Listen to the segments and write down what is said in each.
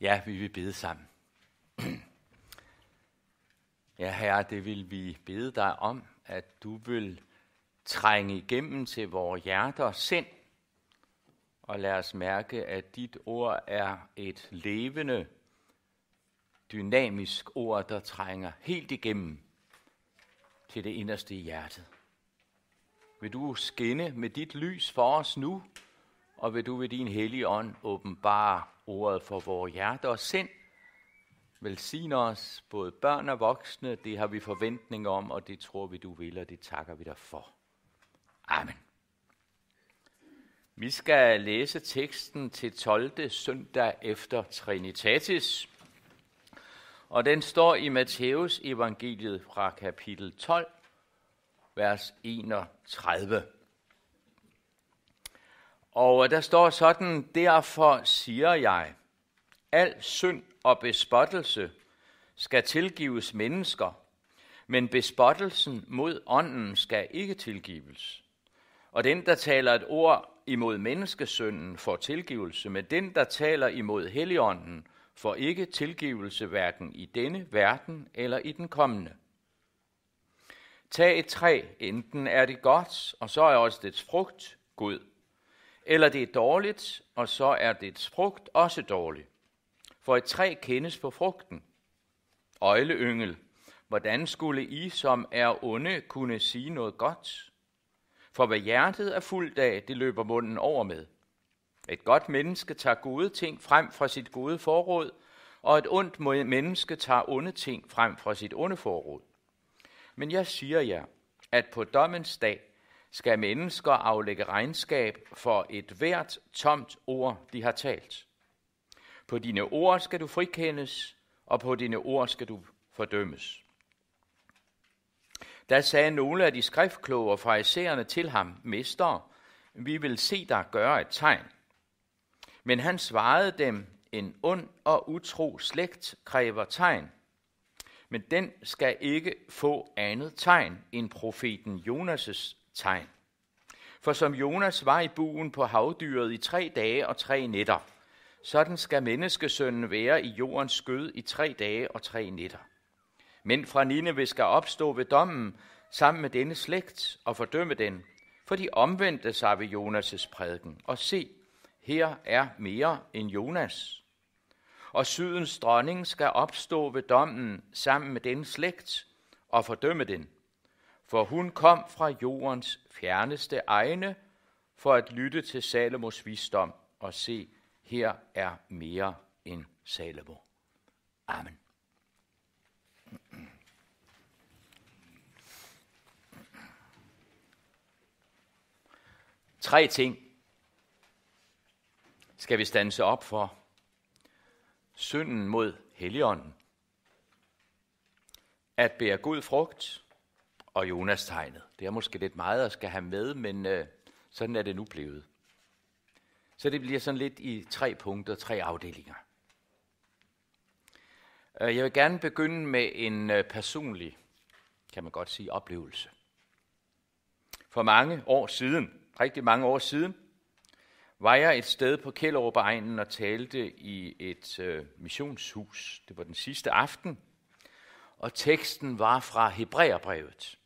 Ja, vi vil bede sammen. Ja, Herre, det vil vi bede dig om, at du vil trænge igennem til vores hjerter og sind, og lad os mærke, at dit ord er et levende, dynamisk ord, der trænger helt igennem til det inderste i hjertet. Vil du skinne med dit lys for os nu, og vil du ved din hellige ånd åbenbare ordet for vores hjerte og sind Velsign os, både børn og voksne. Det har vi forventning om, og det tror vi, du vil, og det takker vi dig for. Amen. Vi skal læse teksten til 12. søndag efter Trinitatis. Og den står i Matthæus evangeliet fra kapitel 12, vers 31. Og øh, der står sådan, derfor siger jeg, al synd og bespottelse skal tilgives mennesker, men bespottelsen mod ånden skal ikke tilgives. Og den, der taler et ord imod menneskesynden, får tilgivelse, men den, der taler imod helligånden, får ikke tilgivelse hverken i denne verden eller i den kommende. Tag et træ, enten er det godt, og så er også dets frugt god eller det er dårligt, og så er dets frugt også dårlig. For et træ kendes på frugten. Øgleyngel, hvordan skulle I, som er onde, kunne sige noget godt? For hvad hjertet er fuldt af, det løber munden over med. Et godt menneske tager gode ting frem fra sit gode forråd, og et ondt menneske tager onde ting frem fra sit onde forråd. Men jeg siger jer, at på dommens dag skal mennesker aflægge regnskab for et hvert tomt ord, de har talt. På dine ord skal du frikendes, og på dine ord skal du fordømmes. Da sagde nogle af de skriftkloge og fraiserende til ham, Mester, vi vil se dig gøre et tegn. Men han svarede dem, en ond og utro slægt kræver tegn, men den skal ikke få andet tegn end profeten Jonas' tegn. For som Jonas var i buen på havdyret i tre dage og tre nætter, sådan skal menneskesønnen være i jordens skød i tre dage og tre nætter. Men fra Nineve skal opstå ved dommen sammen med denne slægt og fordømme den, for de omvendte sig ved Jonas' prædiken. Og se, her er mere end Jonas. Og sydens dronning skal opstå ved dommen sammen med denne slægt og fordømme den, for hun kom fra jordens fjerneste egne for at lytte til Salomos visdom og se, her er mere end Salomo. Amen. Tre ting skal vi stanse op for. Synden mod Helligånden. At bære Gud frugt – og Jonas-tegnet. Det er måske lidt meget at skal have med, men øh, sådan er det nu blevet. Så det bliver sådan lidt i tre punkter, tre afdelinger. Øh, jeg vil gerne begynde med en øh, personlig, kan man godt sige, oplevelse. For mange år siden, rigtig mange år siden, var jeg et sted på Kjellerup egnen og talte i et øh, missionshus. Det var den sidste aften, og teksten var fra Hebræerbrevet.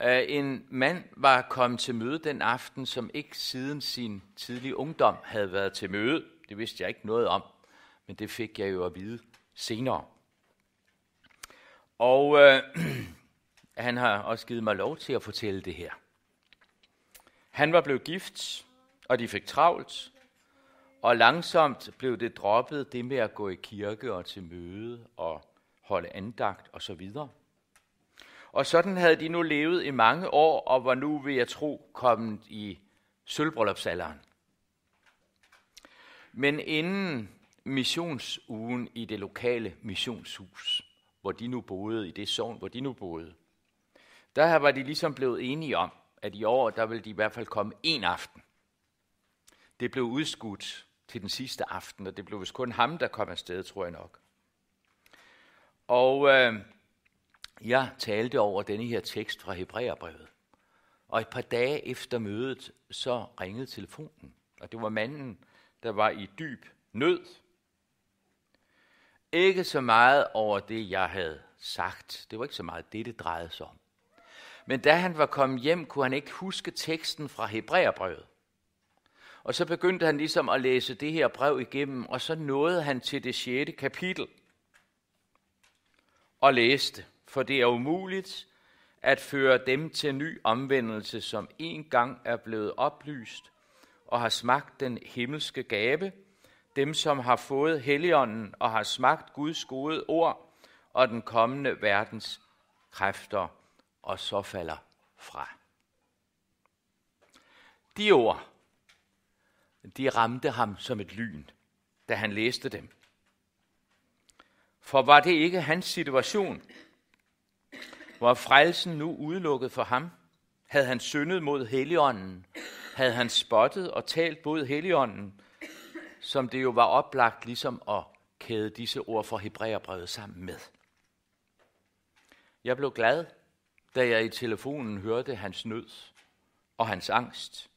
Øh, en mand var kommet til møde den aften, som ikke siden sin tidlige ungdom havde været til møde. Det vidste jeg ikke noget om, men det fik jeg jo at vide senere. Og øh, han har også givet mig lov til at fortælle det her. Han var blevet gift, og de fik travlt, og langsomt blev det droppet, det med at gå i kirke og til møde og holde andagt osv. Og så og sådan havde de nu levet i mange år, og var nu, vil jeg tro, kommet i sølvbrøllupsalderen. Men inden missionsugen i det lokale missionshus, hvor de nu boede, i det sovn, hvor de nu boede, der var de ligesom blevet enige om, at i år, der ville de i hvert fald komme en aften. Det blev udskudt til den sidste aften, og det blev vist kun ham, der kom afsted, tror jeg nok. Og øh, jeg talte over denne her tekst fra Hebræerbrevet. Og et par dage efter mødet, så ringede telefonen. Og det var manden, der var i dyb nød. Ikke så meget over det, jeg havde sagt. Det var ikke så meget det, det drejede sig om. Men da han var kommet hjem, kunne han ikke huske teksten fra Hebræerbrevet. Og så begyndte han ligesom at læse det her brev igennem, og så nåede han til det 6. kapitel og læste for det er umuligt at føre dem til ny omvendelse, som en gang er blevet oplyst og har smagt den himmelske gave, dem som har fået heligånden og har smagt Guds gode ord og den kommende verdens kræfter, og så falder fra. De ord, de ramte ham som et lyn, da han læste dem. For var det ikke hans situation, var frelsen nu udelukket for ham? Havde han syndet mod Helligånden? Havde han spottet og talt mod Helligånden? Som det jo var oplagt ligesom at kæde disse ord fra Hebræerbrevet sammen med. Jeg blev glad, da jeg i telefonen hørte hans nød og hans angst.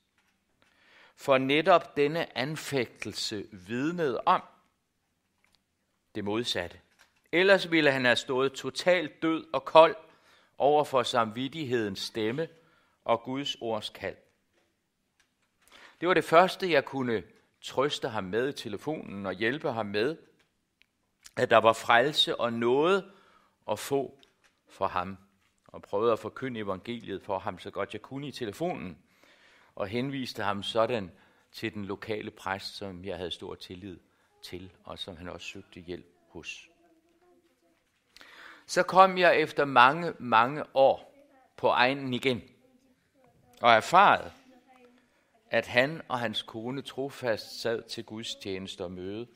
For netop denne anfægtelse vidnede om det modsatte. Ellers ville han have stået totalt død og kold over for samvittighedens stemme og Guds ords kald. Det var det første, jeg kunne trøste ham med i telefonen og hjælpe ham med, at der var frelse og noget at få for ham, og prøvede at forkynde evangeliet for ham så godt jeg kunne i telefonen, og henviste ham sådan til den lokale præst, som jeg havde stor tillid til, og som han også søgte hjælp hos. Så kom jeg efter mange, mange år på egnen igen og erfarede, at han og hans kone trofast sad til Guds tjeneste og møde,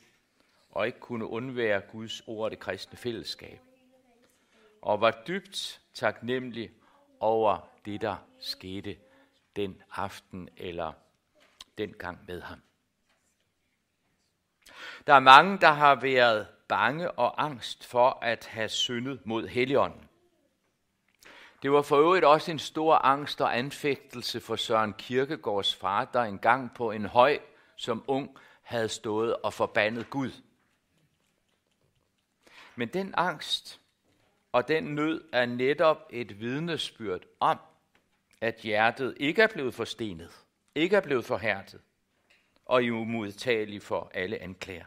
og ikke kunne undvære Guds ord og det kristne fællesskab, og var dybt taknemmelig over det, der skete den aften eller den gang med ham. Der er mange, der har været bange og angst for at have syndet mod Helligånden. Det var for øvrigt også en stor angst og anfægtelse for Søren Kirkegaards far, der engang på en høj som ung havde stået og forbandet Gud. Men den angst og den nød er netop et vidnesbyrd om, at hjertet ikke er blevet forstenet, ikke er blevet forhærdet, og I er umodtagelig for alle anklager.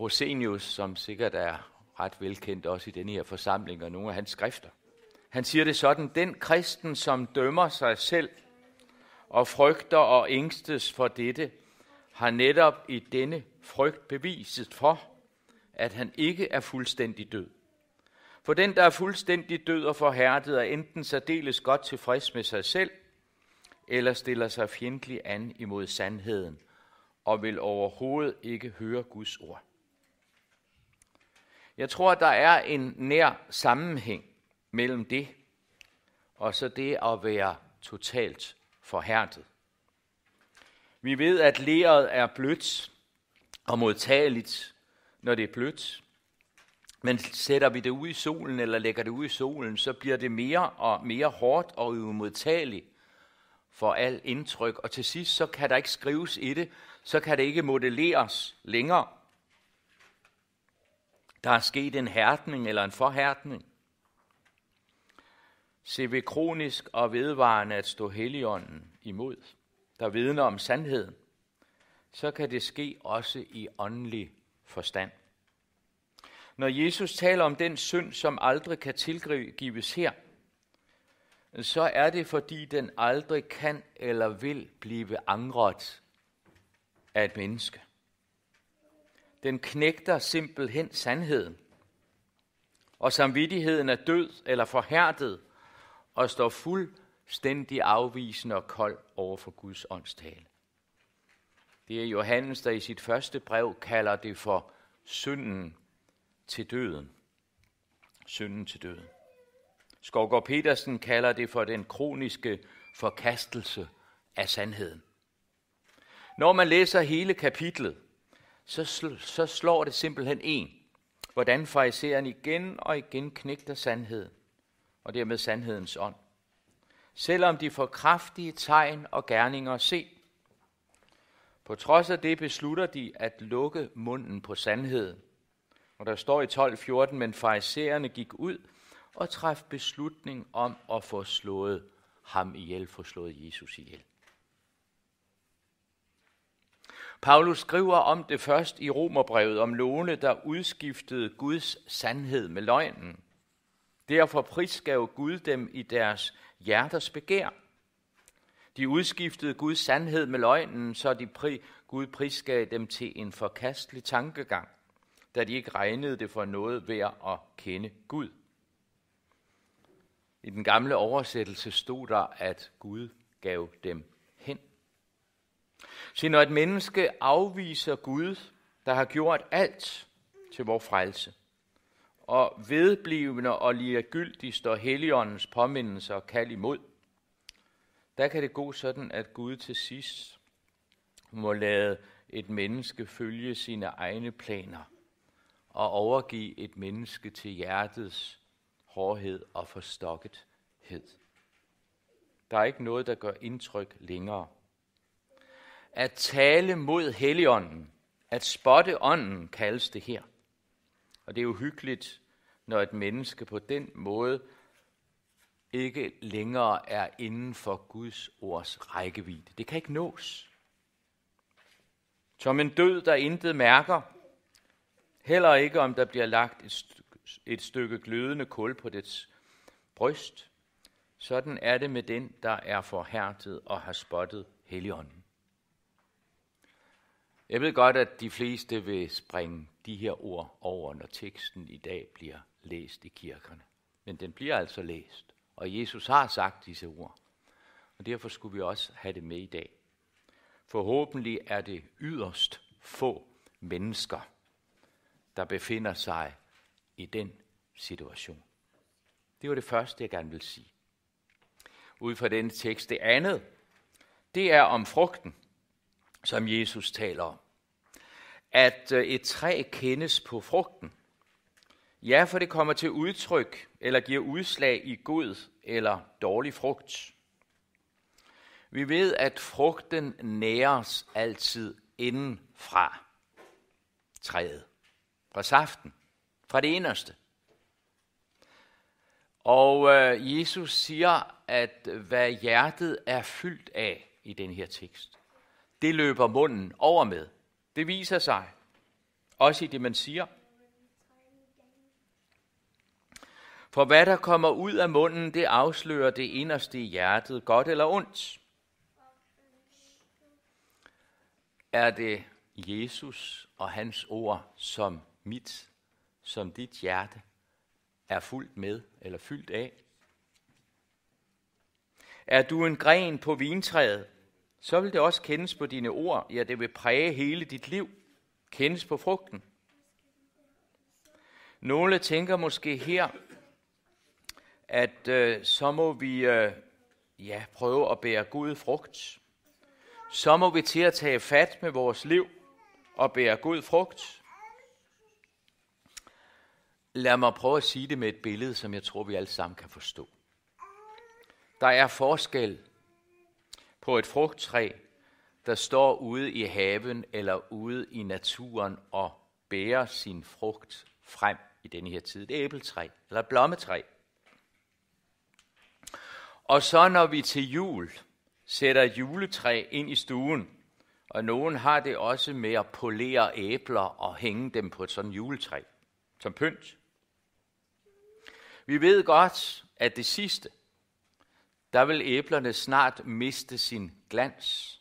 Rosenius, som sikkert er ret velkendt også i denne her forsamling og nogle af hans skrifter. Han siger det sådan, den kristen, som dømmer sig selv og frygter og ængstes for dette, har netop i denne frygt beviset for, at han ikke er fuldstændig død. For den, der er fuldstændig død og forhærdet, er enten særdeles godt tilfreds med sig selv – eller stiller sig fjendtlig an imod sandheden og vil overhovedet ikke høre Guds ord. Jeg tror, at der er en nær sammenhæng mellem det og så det at være totalt forhærdet. Vi ved, at leret er blødt og modtageligt, når det er blødt. Men sætter vi det ud i solen, eller lægger det ud i solen, så bliver det mere og mere hårdt og umodtageligt for al indtryk, og til sidst så kan der ikke skrives i det, så kan det ikke modelleres længere. Der er sket en hærdning eller en forhærdning. Se ved kronisk og vedvarende at stå heligånden imod, der vidner om sandheden, så kan det ske også i åndelig forstand. Når Jesus taler om den synd, som aldrig kan tilgives her – så er det, fordi den aldrig kan eller vil blive angret af et menneske. Den knægter simpelthen sandheden, og samvittigheden er død eller forhærdet og står fuldstændig afvisende og kold over for Guds åndstale. Det er Johannes, der i sit første brev kalder det for synden til døden. Synden til døden. Skovgaard Petersen kalder det for den kroniske forkastelse af sandheden. Når man læser hele kapitlet, så, sl- så slår det simpelthen en, hvordan fraiseren igen og igen knægter sandheden, og dermed sandhedens ånd. Selvom de får kraftige tegn og gerninger at se, på trods af det beslutter de at lukke munden på sandheden. Og der står i 12.14, men farisæerne gik ud og træffe beslutning om at få slået ham ihjel, få slået Jesus ihjel. Paulus skriver om det først i Romerbrevet, om låne, der udskiftede Guds sandhed med løgnen. Derfor prisgav Gud dem i deres hjerters begær. De udskiftede Guds sandhed med løgnen, så de pri, Gud prisgav dem til en forkastelig tankegang, da de ikke regnede det for noget værd at kende Gud. I den gamle oversættelse stod der, at Gud gav dem hen. Se, når et menneske afviser Gud, der har gjort alt til vores frelse, og vedblivende og gyldig står Helligåndens påmindelser og kald imod, der kan det gå sådan, at Gud til sidst må lade et menneske følge sine egne planer og overgive et menneske til hjertets hårdhed og forstokkethed. Der er ikke noget, der gør indtryk længere. At tale mod helligånden, at spotte ånden, kaldes det her. Og det er uhyggeligt, når et menneske på den måde ikke længere er inden for Guds ords rækkevidde. Det kan ikke nås. Som en død, der intet mærker, heller ikke om der bliver lagt et et stykke glødende kul på dets bryst. Sådan er det med den, der er forhærdet og har spottet heligånden. Jeg ved godt, at de fleste vil springe de her ord over, når teksten i dag bliver læst i kirkerne. Men den bliver altså læst, og Jesus har sagt disse ord. Og derfor skulle vi også have det med i dag. Forhåbentlig er det yderst få mennesker, der befinder sig i den situation. Det var det første, jeg gerne vil sige. Ud fra denne tekst. Det andet, det er om frugten, som Jesus taler om. At øh, et træ kendes på frugten. Ja, for det kommer til udtryk eller giver udslag i god eller dårlig frugt. Vi ved, at frugten næres altid indenfra træet, fra saften fra det inderste. Og øh, Jesus siger, at øh, hvad hjertet er fyldt af i den her tekst, det løber munden over med. Det viser sig, også i det man siger. For hvad der kommer ud af munden, det afslører det inderste i hjertet, godt eller ondt. Er det Jesus og hans ord som mit som dit hjerte er fuldt med eller fyldt af. Er du en gren på vintræet, så vil det også kendes på dine ord, ja, det vil præge hele dit liv, kendes på frugten. Nogle tænker måske her, at øh, så må vi øh, ja, prøve at bære Gud frugt. Så må vi til at tage fat med vores liv og bære Gud frugt. Lad mig prøve at sige det med et billede, som jeg tror, vi alle sammen kan forstå. Der er forskel på et frugttræ, der står ude i haven eller ude i naturen og bærer sin frugt frem i denne her tid. Det æbletræ eller et blommetræ. Og så når vi til jul sætter et juletræ ind i stuen, og nogen har det også med at polere æbler og hænge dem på et sådan juletræ som pynt. Vi ved godt, at det sidste, der vil æblerne snart miste sin glans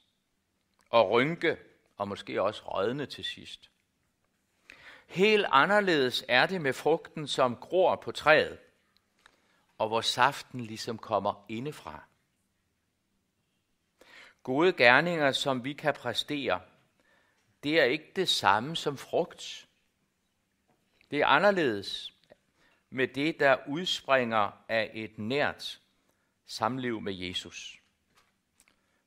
og rynke og måske også rådne til sidst. Helt anderledes er det med frugten, som gror på træet, og hvor saften ligesom kommer indefra. Gode gerninger, som vi kan præstere, det er ikke det samme som frugt. Det er anderledes med det, der udspringer af et nært samliv med Jesus.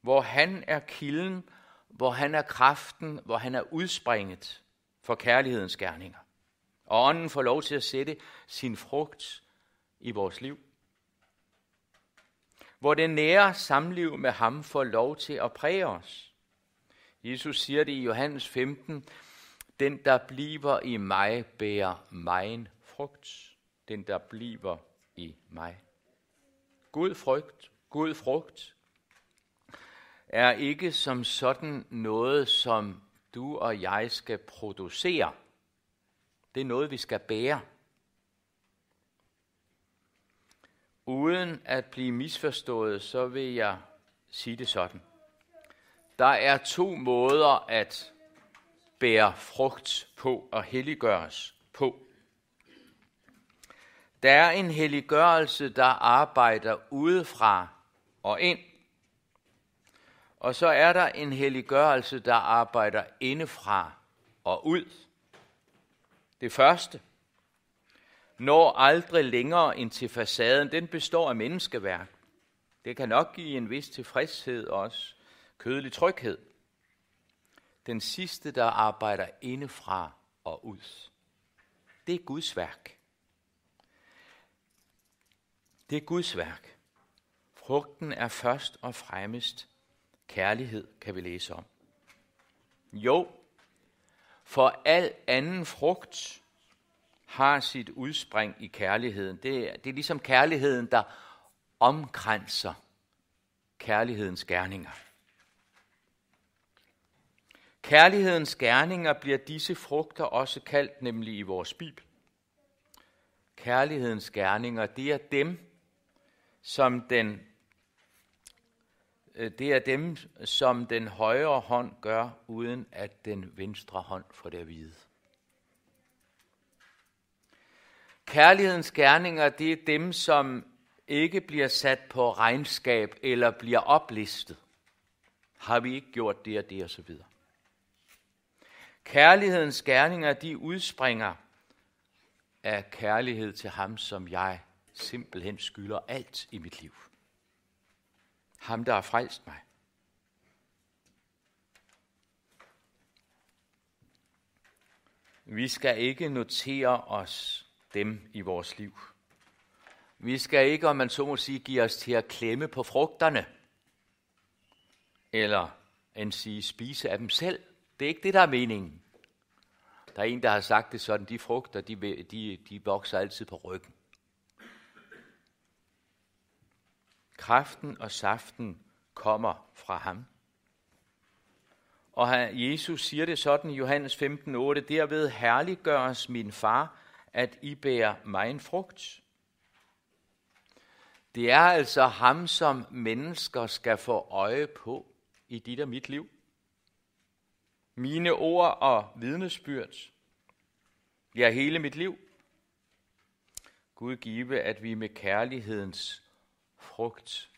Hvor han er kilden, hvor han er kraften, hvor han er udspringet for kærlighedens gerninger. Og ånden får lov til at sætte sin frugt i vores liv. Hvor det nære samliv med ham får lov til at præge os. Jesus siger det i Johannes 15, den der bliver i mig bærer megen frugt den der bliver i mig. Gud frygt, Gud frugt, er ikke som sådan noget, som du og jeg skal producere. Det er noget, vi skal bære. Uden at blive misforstået, så vil jeg sige det sådan. Der er to måder at bære frugt på og helliggøres på. Der er en helliggørelse, der arbejder udefra og ind. Og så er der en helliggørelse, der arbejder indefra og ud. Det første når aldrig længere end til facaden. Den består af menneskeværk. Det kan nok give en vis tilfredshed og også kødelig tryghed. Den sidste, der arbejder indefra og ud, det er Guds værk. Det er Guds værk. Frugten er først og fremmest kærlighed, kan vi læse om. Jo, for al anden frugt har sit udspring i kærligheden. Det er, det er ligesom kærligheden, der omkranser kærlighedens gerninger. Kærlighedens gerninger bliver disse frugter også kaldt nemlig i vores bibel. Kærlighedens gerninger, det er dem, som den, øh, det er dem, som den højre hånd gør, uden at den venstre hånd får det at vide. Kærlighedens gerninger, det er dem, som ikke bliver sat på regnskab eller bliver oplistet. Har vi ikke gjort det og det og så videre. Kærlighedens gerninger, de udspringer af kærlighed til ham, som jeg simpelthen skylder alt i mit liv. Ham, der har frelst mig. Vi skal ikke notere os dem i vores liv. Vi skal ikke, om man så må sige, give os til at klemme på frugterne. Eller end sige, spise af dem selv. Det er ikke det, der er meningen. Der er en, der har sagt det sådan, de frugter, de, de, de vokser altid på ryggen. Kraften og saften kommer fra ham. Og Jesus siger det sådan i Johannes 15:8, derved herliggøres min far, at I bærer mig en frugt. Det er altså ham, som mennesker skal få øje på i dit og mit liv. Mine ord og vidnesbyrd bliver hele mit liv. Gud give, at vi med kærlighedens frugt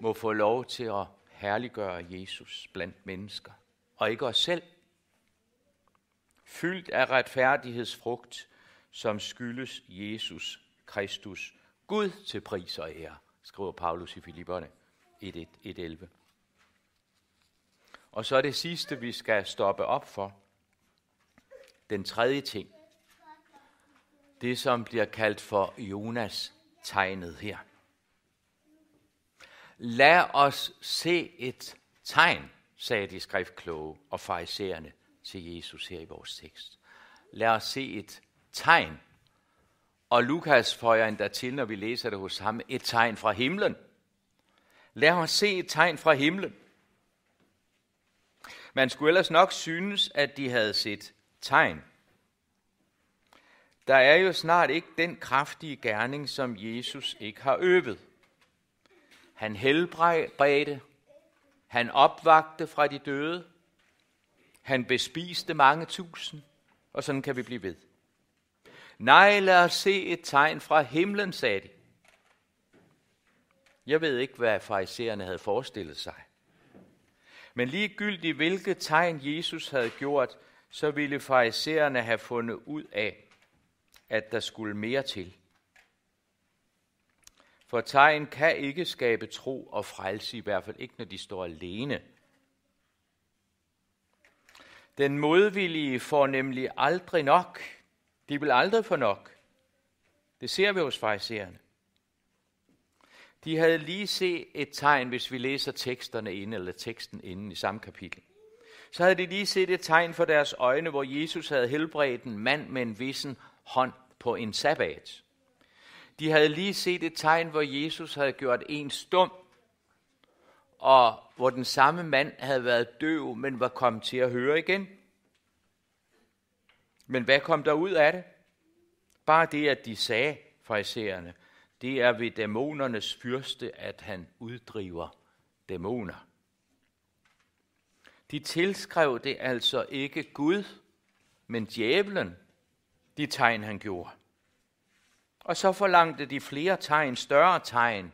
må få lov til at herliggøre Jesus blandt mennesker, og ikke os selv. Fyldt af retfærdighedsfrugt, som skyldes Jesus Kristus, Gud til pris og ære, skriver Paulus i Filipperne 1.11. Og så er det sidste, vi skal stoppe op for, den tredje ting, det som bliver kaldt for Jonas tegnet her. Lad os se et tegn, sagde de skriftkloge og fariserende til Jesus her i vores tekst. Lad os se et tegn. Og Lukas føjer endda til, når vi læser det hos ham, et tegn fra himlen. Lad os se et tegn fra himlen. Man skulle ellers nok synes, at de havde set tegn. Der er jo snart ikke den kraftige gerning, som Jesus ikke har øvet. Han helbredte, han opvagte fra de døde, han bespiste mange tusind, og sådan kan vi blive ved. Nej, lad os se et tegn fra himlen, sagde de. Jeg ved ikke, hvad farisæerne havde forestillet sig. Men ligegyldigt hvilket tegn Jesus havde gjort, så ville farisæerne have fundet ud af, at der skulle mere til. For tegn kan ikke skabe tro og frelse, i hvert fald ikke, når de står alene. Den modvillige får nemlig aldrig nok. De vil aldrig få nok. Det ser vi hos fejserne. De havde lige set et tegn, hvis vi læser teksterne inde, eller teksten inde i samme kapitel. Så havde de lige set et tegn for deres øjne, hvor Jesus havde helbredt en mand med en vissen hånd på en sabbat. De havde lige set et tegn, hvor Jesus havde gjort en stum, og hvor den samme mand havde været døv, men var kommet til at høre igen. Men hvad kom der ud af det? Bare det, at de sagde, fraisererne, det er ved dæmonernes fyrste, at han uddriver dæmoner. De tilskrev det altså ikke Gud, men djævlen, de tegn han gjorde. Og så forlangte de flere tegn, større tegn,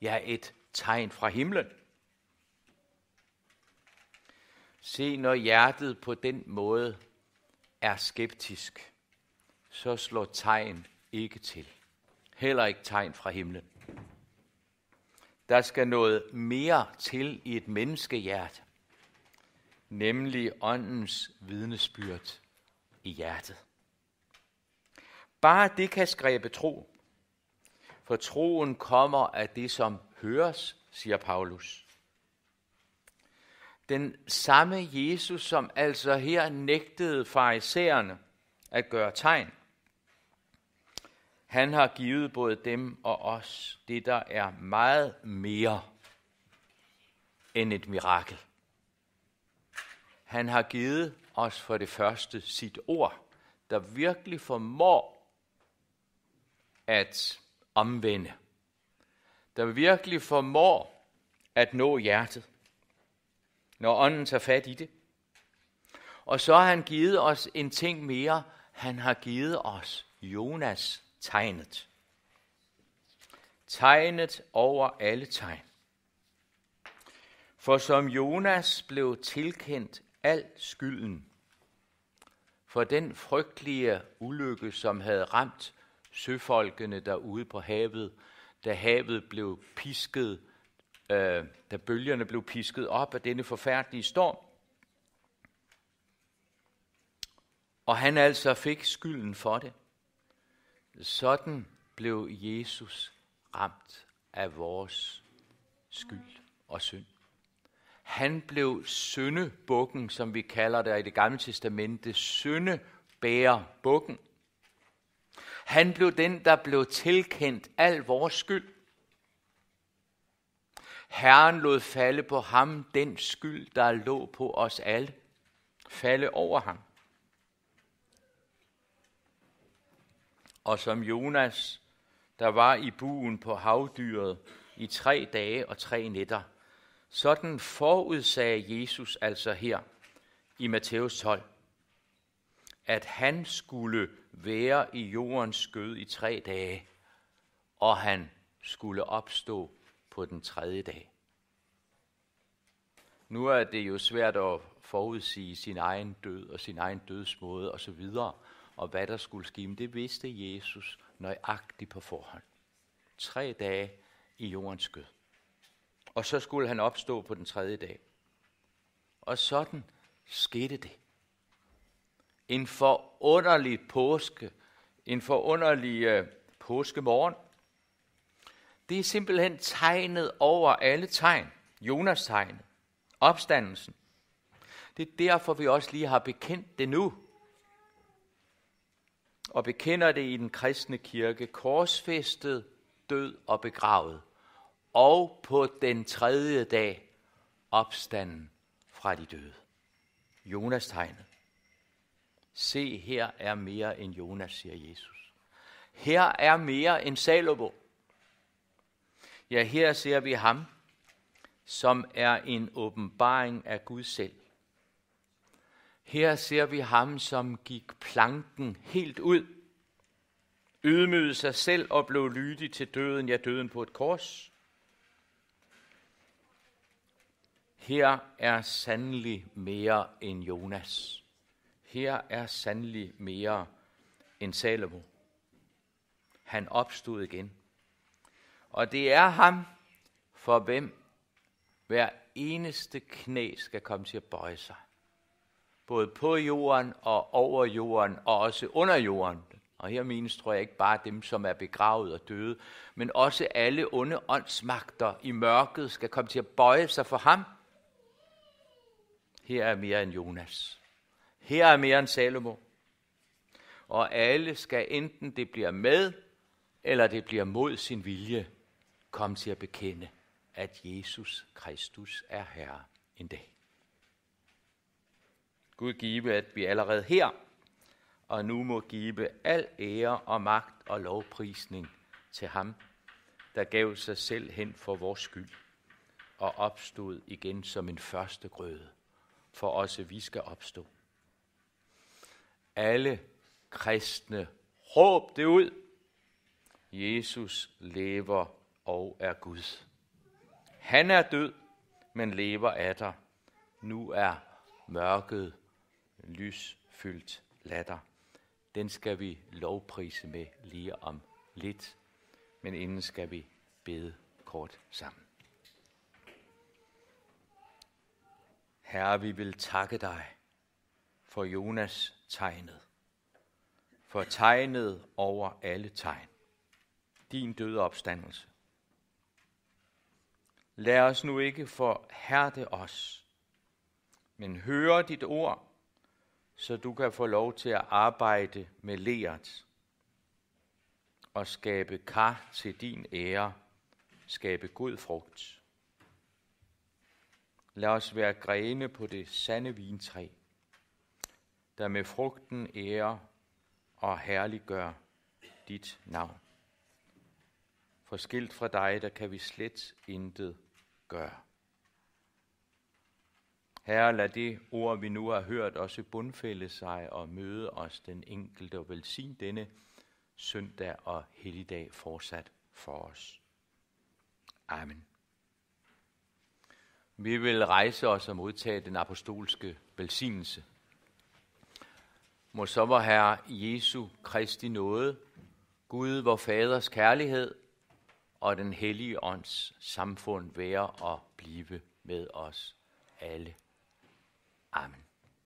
ja, et tegn fra himlen. Se, når hjertet på den måde er skeptisk, så slår tegn ikke til. Heller ikke tegn fra himlen. Der skal noget mere til i et menneskehjerte, nemlig åndens vidnesbyrd i hjertet. Bare det kan skræbe tro. For troen kommer af det, som høres, siger Paulus. Den samme Jesus, som altså her nægtede farisæerne at gøre tegn, han har givet både dem og os det, der er meget mere end et mirakel. Han har givet os for det første sit ord, der virkelig formår at omvende, der virkelig formår at nå hjertet, når ånden tager fat i det. Og så har han givet os en ting mere. Han har givet os Jonas tegnet. Tegnet over alle tegn. For som Jonas blev tilkendt al skylden for den frygtelige ulykke, som havde ramt søfolkene derude på havet, da havet blev pisket, øh, da bølgerne blev pisket op af denne forfærdelige storm. Og han altså fik skylden for det. Sådan blev Jesus ramt af vores skyld og synd. Han blev syndebukken, som vi kalder det i det gamle testamente, syndebærer bukken. Han blev den, der blev tilkendt al vores skyld. Herren lod falde på ham den skyld, der lå på os alle. Falde over ham. Og som Jonas, der var i buen på havdyret i tre dage og tre nætter. Sådan forudsagde Jesus altså her i Matthæus 12 at han skulle være i jordens skød i tre dage, og han skulle opstå på den tredje dag. Nu er det jo svært at forudsige sin egen død og sin egen dødsmåde osv., og hvad der skulle ske, men det vidste Jesus nøjagtigt på forhånd. Tre dage i jordens skød. Og så skulle han opstå på den tredje dag. Og sådan skete det en forunderlig påske, en forunderlig øh, påskemorgen. Det er simpelthen tegnet over alle tegn. Jonas tegn, Opstandelsen. Det er derfor, vi også lige har bekendt det nu. Og bekender det i den kristne kirke. Korsfæstet, død og begravet. Og på den tredje dag opstanden fra de døde. Jonas tegnet. Se, her er mere end Jonas, siger Jesus. Her er mere end Salomo. Ja, her ser vi ham, som er en åbenbaring af Gud selv. Her ser vi ham, som gik planken helt ud, ydmygede sig selv og blev lydig til døden, ja døden på et kors. Her er sandelig mere end Jonas her er sandelig mere end Salomo. Han opstod igen. Og det er ham, for hvem hver eneste knæ skal komme til at bøje sig. Både på jorden og over jorden og også under jorden. Og her menes, tror jeg, ikke bare dem, som er begravet og døde, men også alle onde åndsmagter i mørket skal komme til at bøje sig for ham. Her er mere end Jonas. Her er mere end Salomo. Og alle skal enten det bliver med, eller det bliver mod sin vilje, komme til at bekende, at Jesus Kristus er Herre en dag. Gud give, at vi allerede her og nu må give al ære og magt og lovprisning til ham, der gav sig selv hen for vores skyld og opstod igen som en første grøde, for også vi skal opstå alle kristne. Råb det ud. Jesus lever og er Gud. Han er død, men lever af dig. Nu er mørket lysfyldt latter. Den skal vi lovprise med lige om lidt, men inden skal vi bede kort sammen. Herre, vi vil takke dig for Jonas tegnet. For tegnet over alle tegn. Din døde opstandelse. Lad os nu ikke forhærde os, men høre dit ord, så du kan få lov til at arbejde med leret og skabe kar til din ære, skabe god frugt. Lad os være grene på det sande vintræ, der med frugten ærer og herliggør dit navn. For skilt fra dig, der kan vi slet intet gøre. Herre, lad det ord, vi nu har hørt, også bundfælde sig og møde os den enkelte og velsign denne søndag og helligdag fortsat for os. Amen. Vi vil rejse os og modtage den apostolske velsignelse. Må så var Herre Jesu Kristi nåde, Gud, vor Faders kærlighed og den hellige ånds samfund være og blive med os alle. Amen.